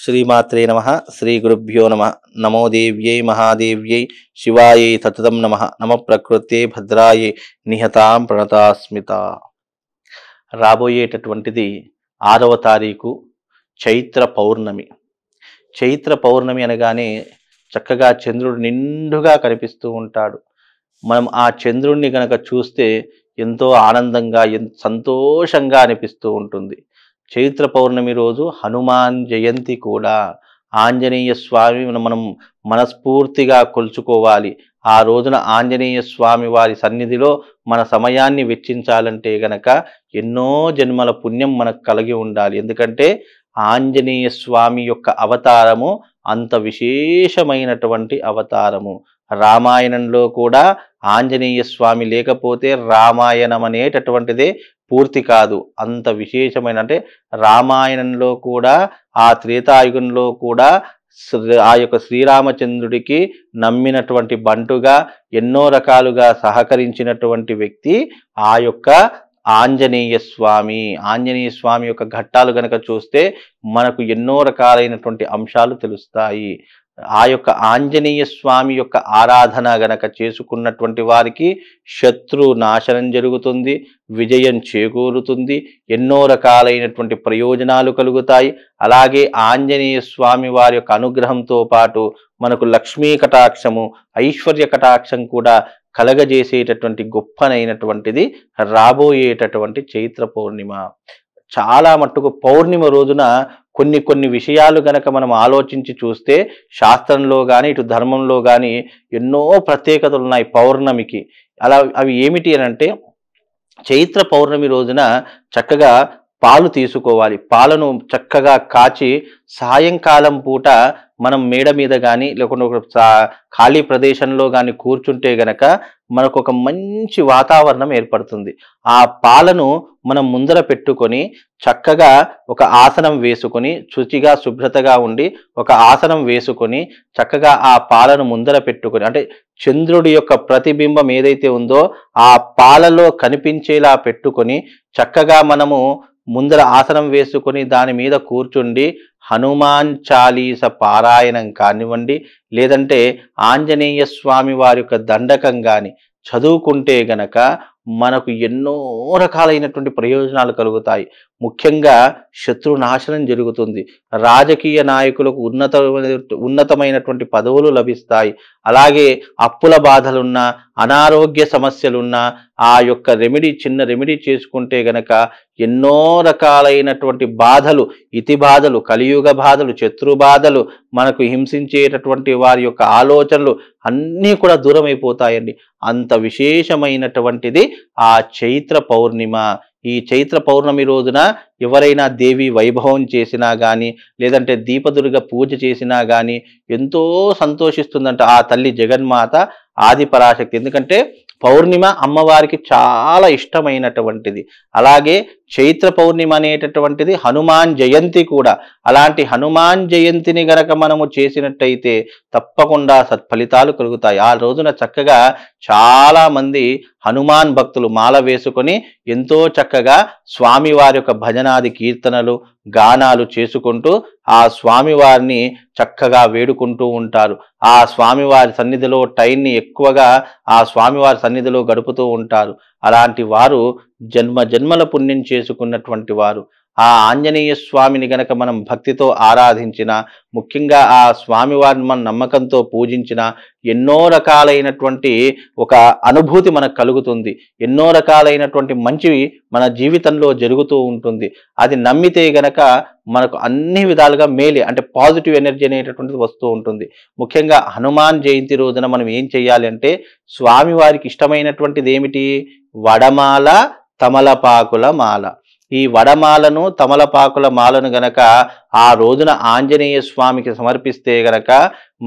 శ్రీమాత్రే నమ శ్రీ గురుభ్యో నమ నమో దేవ్యై మహాదేవ్యై శివాయై తతతం నమ నమ ప్రకృతే భద్రాయే నిహతాం ప్రణతాస్మిత రాబోయేటటువంటిది ఆరవ తారీఖు చైత్ర పౌర్ణమి చైత్ర పౌర్ణమి అనగానే చక్కగా చంద్రుడు నిండుగా కనిపిస్తూ ఉంటాడు మనం ఆ చంద్రుణ్ణి కనుక చూస్తే ఎంతో ఆనందంగా సంతోషంగా అనిపిస్తూ ఉంటుంది చైత్ర పౌర్ణమి రోజు హనుమాన్ జయంతి కూడా ఆంజనేయ స్వామి మనం మనస్ఫూర్తిగా కొలుచుకోవాలి ఆ రోజున ఆంజనేయ స్వామి వారి సన్నిధిలో మన సమయాన్ని వెచ్చించాలంటే గనక ఎన్నో జన్మల పుణ్యం మనకు కలిగి ఉండాలి ఎందుకంటే ఆంజనేయ స్వామి యొక్క అవతారము అంత విశేషమైనటువంటి అవతారము రామాయణంలో కూడా ఆంజనేయ స్వామి లేకపోతే రామాయణం అనేటటువంటిదే పూర్తి కాదు అంత విశేషమైన అంటే రామాయణంలో కూడా ఆ త్రేతాయుగంలో కూడా ఆ యొక్క శ్రీరామచంద్రుడికి నమ్మినటువంటి బంటుగా ఎన్నో రకాలుగా సహకరించినటువంటి వ్యక్తి ఆ యొక్క ఆంజనేయ స్వామి ఆంజనేయ స్వామి యొక్క ఘట్టాలు గనక చూస్తే మనకు ఎన్నో రకాలైనటువంటి అంశాలు తెలుస్తాయి ఆ యొక్క ఆంజనేయ స్వామి యొక్క ఆరాధన గనక చేసుకున్నటువంటి వారికి శత్రు నాశనం జరుగుతుంది విజయం చేకూరుతుంది ఎన్నో రకాలైనటువంటి ప్రయోజనాలు కలుగుతాయి అలాగే ఆంజనేయ స్వామి వారి యొక్క అనుగ్రహంతో పాటు మనకు లక్ష్మీ కటాక్షము ఐశ్వర్య కటాక్షం కూడా కలగజేసేటటువంటి గొప్పనైనటువంటిది రాబోయేటటువంటి చైత్ర పౌర్ణిమ చాలా మట్టుకు పౌర్ణిమ రోజున కొన్ని కొన్ని విషయాలు గనక మనం ఆలోచించి చూస్తే శాస్త్రంలో కానీ ఇటు ధర్మంలో కానీ ఎన్నో ప్రత్యేకతలు ఉన్నాయి పౌర్ణమికి అలా అవి ఏమిటి అని అంటే చైత్ర పౌర్ణమి రోజున చక్కగా పాలు తీసుకోవాలి పాలను చక్కగా కాచి సాయంకాలం పూట మనం మేడ మీద కానీ లేకుండా ఒక ఖాళీ ప్రదేశంలో కానీ కూర్చుంటే గనక మనకు ఒక మంచి వాతావరణం ఏర్పడుతుంది ఆ పాలను మనం ముందర పెట్టుకొని చక్కగా ఒక ఆసనం వేసుకొని శుచిగా శుభ్రతగా ఉండి ఒక ఆసనం వేసుకొని చక్కగా ఆ పాలను ముందర పెట్టుకొని అంటే చంద్రుడి యొక్క ప్రతిబింబం ఏదైతే ఉందో ఆ పాలలో కనిపించేలా పెట్టుకొని చక్కగా మనము ముందర ఆసనం వేసుకొని దాని మీద కూర్చుండి హనుమాన్ చాలీస పారాయణం కానివ్వండి లేదంటే ఆంజనేయ స్వామి వారి యొక్క దండకం కానీ చదువుకుంటే గనక మనకు ఎన్నో రకాలైనటువంటి ప్రయోజనాలు కలుగుతాయి ముఖ్యంగా శత్రు నాశనం జరుగుతుంది రాజకీయ నాయకులకు ఉన్నత ఉన్నతమైనటువంటి పదవులు లభిస్తాయి అలాగే అప్పుల బాధలున్నా అనారోగ్య సమస్యలున్నా ఆ యొక్క రెమెడీ చిన్న రెమెడీ చేసుకుంటే గనక ఎన్నో రకాలైనటువంటి బాధలు ఇతి బాధలు కలియుగ బాధలు శత్రు బాధలు మనకు హింసించేటటువంటి వారి యొక్క ఆలోచనలు అన్నీ కూడా దూరమైపోతాయండి అంత విశేషమైనటువంటిది ఆ చైత్ర పౌర్ణిమ ఈ చైత్ర పౌర్ణమి రోజున ఎవరైనా దేవి వైభవం చేసినా కానీ లేదంటే దీపదుర్గ పూజ చేసినా కానీ ఎంతో సంతోషిస్తుందంట ఆ తల్లి జగన్మాత ఆది పరాశక్తి ఎందుకంటే పౌర్ణిమ అమ్మవారికి చాలా ఇష్టమైనటువంటిది అలాగే చైత్ర పౌర్ణిమ అనేటటువంటిది హనుమాన్ జయంతి కూడా అలాంటి హనుమాన్ జయంతిని గనక మనము చేసినట్టయితే తప్పకుండా సత్ఫలితాలు కలుగుతాయి ఆ రోజున చక్కగా చాలామంది హనుమాన్ భక్తులు మాల వేసుకొని ఎంతో చక్కగా స్వామివారి యొక్క భజనాది కీర్తనలు గానాలు చేసుకుంటూ ఆ స్వామివారిని చక్కగా వేడుకుంటూ ఉంటారు ఆ స్వామివారి సన్నిధిలో టైంని ఎక్కువగా ఆ స్వామివారి సన్నిధిలో గడుపుతూ ఉంటారు అలాంటి వారు జన్మ జన్మల పుణ్యం చేసుకున్నటువంటి వారు ఆ ఆంజనేయ స్వామిని గనక మనం భక్తితో ఆరాధించిన ముఖ్యంగా ఆ స్వామివారిని మన నమ్మకంతో పూజించిన ఎన్నో రకాలైనటువంటి ఒక అనుభూతి మనకు కలుగుతుంది ఎన్నో రకాలైనటువంటి మంచివి మన జీవితంలో జరుగుతూ ఉంటుంది అది నమ్మితే గనక మనకు అన్ని విధాలుగా మేలే అంటే పాజిటివ్ ఎనర్జీ అనేటటువంటిది వస్తూ ఉంటుంది ముఖ్యంగా హనుమాన్ జయంతి రోజున మనం ఏం చెయ్యాలి అంటే స్వామివారికి ఇష్టమైనటువంటిది ఏమిటి వడమాల తమలపాకుల మాల ఈ వడమాలను తమలపాకుల మాలను గనక ఆ రోజున ఆంజనేయ స్వామికి సమర్పిస్తే గనక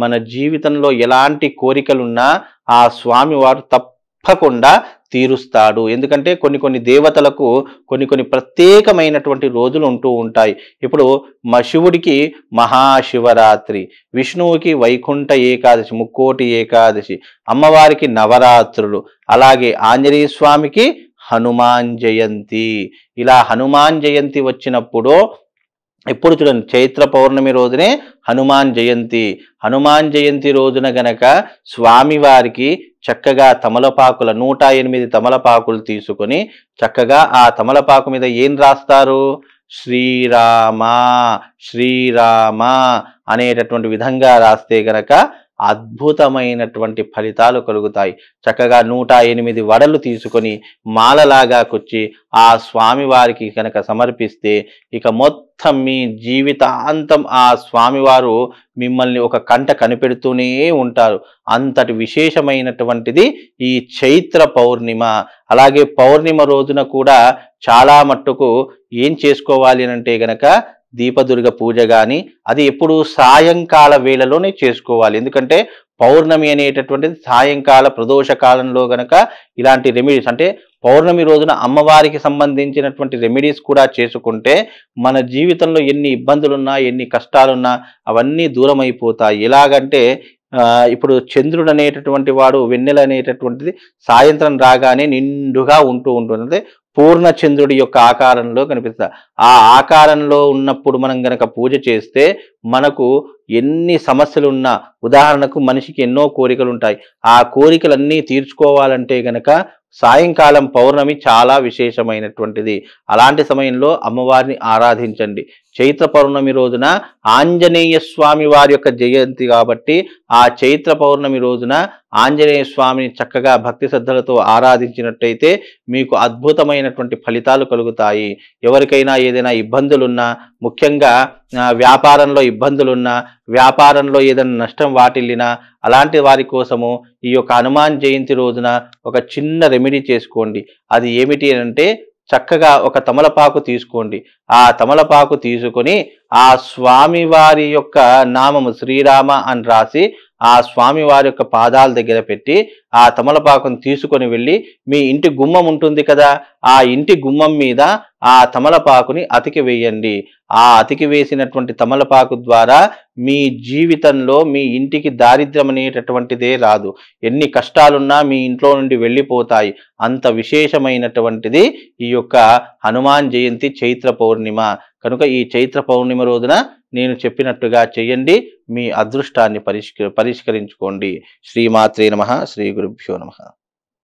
మన జీవితంలో ఎలాంటి కోరికలున్నా ఆ స్వామి వారు తప్పకుండా తీరుస్తాడు ఎందుకంటే కొన్ని కొన్ని దేవతలకు కొన్ని కొన్ని ప్రత్యేకమైనటువంటి రోజులు ఉంటూ ఉంటాయి ఇప్పుడు మా శివుడికి మహాశివరాత్రి విష్ణువుకి వైకుంఠ ఏకాదశి ముక్కోటి ఏకాదశి అమ్మవారికి నవరాత్రులు అలాగే ఆంజనేయ స్వామికి హనుమాన్ జయంతి ఇలా హనుమాన్ జయంతి వచ్చినప్పుడు ఎప్పుడు చూడండి చైత్ర పౌర్ణమి రోజునే హనుమాన్ జయంతి హనుమాన్ జయంతి రోజున గనక స్వామివారికి చక్కగా తమలపాకుల నూట ఎనిమిది తమలపాకులు తీసుకొని చక్కగా ఆ తమలపాకు మీద ఏం రాస్తారు శ్రీరామ శ్రీరామ అనేటటువంటి విధంగా రాస్తే గనక అద్భుతమైనటువంటి ఫలితాలు కలుగుతాయి చక్కగా నూట ఎనిమిది వడలు తీసుకొని మాలలాగా కొచ్చి ఆ స్వామివారికి కనుక సమర్పిస్తే ఇక మొత్తం మీ జీవితాంతం ఆ స్వామివారు మిమ్మల్ని ఒక కంట కనిపెడుతూనే ఉంటారు అంతటి విశేషమైనటువంటిది ఈ చైత్ర పౌర్ణిమ అలాగే పౌర్ణిమ రోజున కూడా చాలా మట్టుకు ఏం చేసుకోవాలి అంటే గనక దీపదుర్గ పూజ కానీ అది ఎప్పుడు సాయంకాల వేళలోనే చేసుకోవాలి ఎందుకంటే పౌర్ణమి అనేటటువంటిది సాయంకాల ప్రదోష కాలంలో గనక ఇలాంటి రెమెడీస్ అంటే పౌర్ణమి రోజున అమ్మవారికి సంబంధించినటువంటి రెమెడీస్ కూడా చేసుకుంటే మన జీవితంలో ఎన్ని ఇబ్బందులున్నా ఎన్ని కష్టాలున్నా అవన్నీ దూరం అయిపోతాయి ఎలాగంటే ఇప్పుడు చంద్రుడు అనేటటువంటి వాడు వెన్నెల అనేటటువంటిది సాయంత్రం రాగానే నిండుగా ఉంటూ ఉంటుంది పూర్ణచంద్రుడి యొక్క ఆకారంలో కనిపిస్తా ఆ ఆకారంలో ఉన్నప్పుడు మనం గనక పూజ చేస్తే మనకు ఎన్ని సమస్యలు ఉన్నా ఉదాహరణకు మనిషికి ఎన్నో కోరికలు ఉంటాయి ఆ కోరికలన్నీ తీర్చుకోవాలంటే గనక సాయంకాలం పౌర్ణమి చాలా విశేషమైనటువంటిది అలాంటి సమయంలో అమ్మవారిని ఆరాధించండి చైత్ర పౌర్ణమి రోజున ఆంజనేయ స్వామి వారి యొక్క జయంతి కాబట్టి ఆ చైత్ర పౌర్ణమి రోజున ఆంజనేయ స్వామిని చక్కగా భక్తి శ్రద్ధలతో ఆరాధించినట్టయితే మీకు అద్భుతమైనటువంటి ఫలితాలు కలుగుతాయి ఎవరికైనా ఏదైనా ఇబ్బందులున్నా ముఖ్యంగా వ్యాపారంలో ఇబ్బందులున్నా వ్యాపారంలో ఏదైనా నష్టం వాటిల్లినా అలాంటి వారి కోసము ఈ యొక్క హనుమాన్ జయంతి రోజున ఒక చిన్న రెమెడీ చేసుకోండి అది ఏమిటి అంటే చక్కగా ఒక తమలపాకు తీసుకోండి ఆ తమలపాకు తీసుకొని ఆ స్వామివారి యొక్క నామము శ్రీరామ అని రాసి ఆ స్వామి వారి యొక్క పాదాల దగ్గర పెట్టి ఆ తమలపాకును తీసుకొని వెళ్ళి మీ ఇంటి గుమ్మం ఉంటుంది కదా ఆ ఇంటి గుమ్మం మీద ఆ తమలపాకుని అతికి వేయండి ఆ అతికి వేసినటువంటి తమలపాకు ద్వారా మీ జీవితంలో మీ ఇంటికి దారిద్ర్యం అనేటటువంటిదే రాదు ఎన్ని కష్టాలున్నా మీ ఇంట్లో నుండి వెళ్ళిపోతాయి అంత విశేషమైనటువంటిది ఈ యొక్క హనుమాన్ జయంతి చైత్ర పౌర్ణిమ కనుక ఈ చైత్ర పౌర్ణిమ రోజున నేను చెప్పినట్టుగా చేయండి మీ అదృష్టాన్ని పరిష్క పరిష్కరించుకోండి శ్రీమాత్రే నమ శ్రీ గురుభ్యో నమ